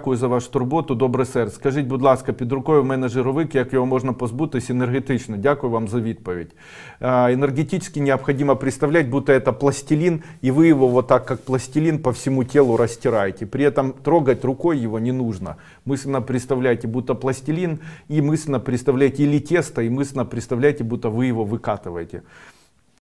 Дякую за вашу турботу, добре серце. Скажіть, будь ласка, під рукою в мене жировик, як його можна позбутися энергетично. Дякую вам за відповідь. Энергетически необходимо представлять, будто это пластилин, и вы его вот так, как пластилин, по всему телу растираете. При этом трогать рукой его не нужно. Мысленно представляйте, будто пластилин, и мысленно представляйте или тесто, и мысленно представляйте, будто вы его выкатываете.